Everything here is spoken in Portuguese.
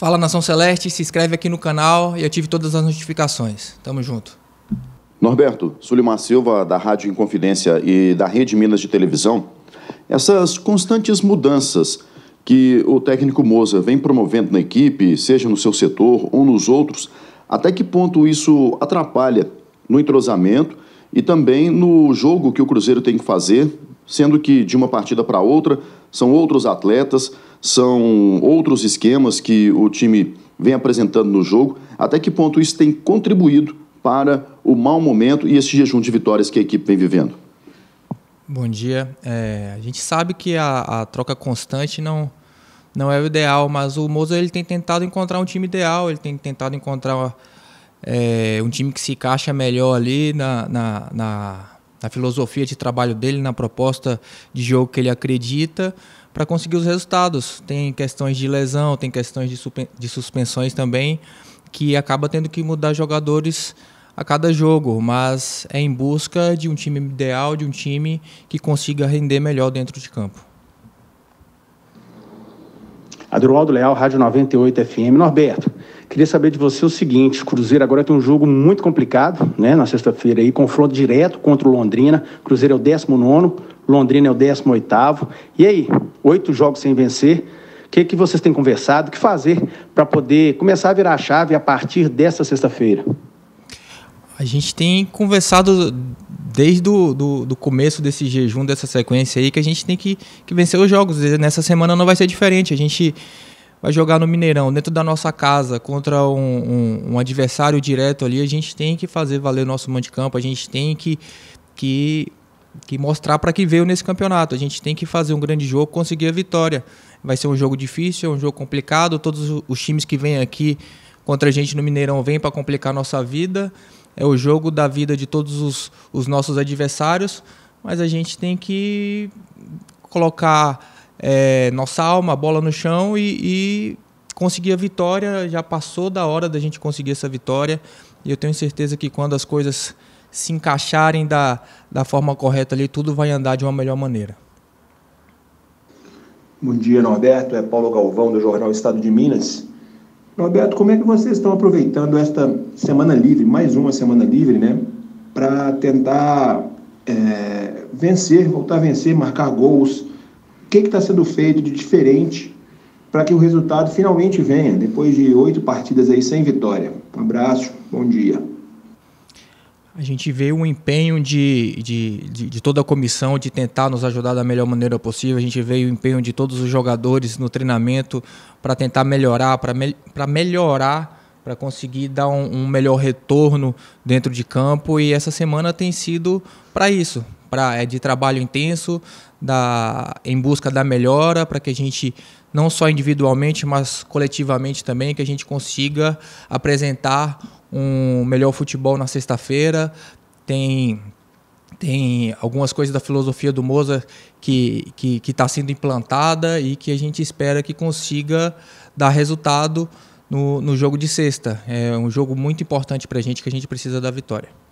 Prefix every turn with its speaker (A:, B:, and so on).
A: Fala Nação Celeste, se inscreve aqui no canal e ative todas as notificações. Tamo junto.
B: Norberto, Sulimar Silva, da Rádio Inconfidência e da Rede Minas de Televisão, essas constantes mudanças que o técnico Moza vem promovendo na equipe, seja no seu setor ou nos outros, até que ponto isso atrapalha no entrosamento e também no jogo que o Cruzeiro tem que fazer, sendo que de uma partida para outra são outros atletas são outros esquemas que o time vem apresentando no jogo. Até que ponto isso tem contribuído para o mau momento e esse jejum de vitórias que a equipe vem vivendo?
A: Bom dia. É, a gente sabe que a, a, troca constante não, não é o ideal, mas o Moza ele tem tentado encontrar um time ideal, ele tem tentado encontrar uma, é, um time que se encaixa melhor ali na, na, na na filosofia de trabalho dele, na proposta de jogo que ele acredita, para conseguir os resultados. Tem questões de lesão, tem questões de, de suspensões também, que acaba tendo que mudar jogadores a cada jogo, mas é em busca de um time ideal, de um time que consiga render melhor dentro de campo.
B: Adroaldo Leal, Rádio 98 FM. Norberto, Queria saber de você o seguinte: Cruzeiro agora tem um jogo muito complicado, né? Na sexta-feira aí, confronto direto contra o Londrina. Cruzeiro é o 19, Londrina é o 18. E aí, oito jogos sem vencer. O que, é que vocês têm conversado? O que fazer para poder começar a virar a chave a partir dessa sexta-feira?
A: A gente tem conversado desde do, do, do, começo desse jejum, dessa sequência aí, que a gente tem que, que vencer os jogos. Nessa semana não vai ser diferente. A gente vai jogar no Mineirão, dentro da nossa casa, contra um, um, um adversário direto ali, a gente tem que fazer valer o nosso mão de campo, a gente tem que, que, que mostrar para que veio nesse campeonato, a gente tem que fazer um grande jogo, conseguir a vitória. Vai ser um jogo difícil, é um jogo complicado, todos os times que vêm aqui contra a gente no Mineirão vêm para complicar a nossa vida, é o jogo da vida de todos os, os nossos adversários, mas a gente tem que colocar é, nossa alma, a bola no chão e, e conseguir a vitória. Já passou da hora da gente conseguir essa vitória. E eu tenho certeza que quando as coisas se encaixarem da, da forma correta ali, tudo vai andar de uma melhor maneira. Bom dia, Norberto. É Paulo Galvão, do jornal Estado de Minas. Norberto, como é que vocês estão aproveitando esta semana livre, mais uma semana livre, né? Para tentar é, vencer, voltar a vencer, marcar gols, que está sendo feito de diferente para que o resultado finalmente venha, depois de oito partidas aí sem vitória. Um abraço, bom dia. A gente vê o empenho de, de, de, de, toda a comissão de tentar nos ajudar da melhor maneira possível. A gente vê o empenho de todos os jogadores no treinamento para tentar melhorar, para me, melhorar, para conseguir dar um, um melhor retorno dentro de campo. E essa semana tem sido para isso pra, é de trabalho intenso, da, em busca da melhora, para que a gente, não só individualmente, mas coletivamente também, que a gente consiga apresentar um melhor futebol na sexta-feira. Tem tem algumas coisas da filosofia do Moza que está que, que tá sendo implantada e que a gente espera que consiga dar resultado no, no jogo de sexta. É um jogo muito importante para a gente que a gente precisa da vitória.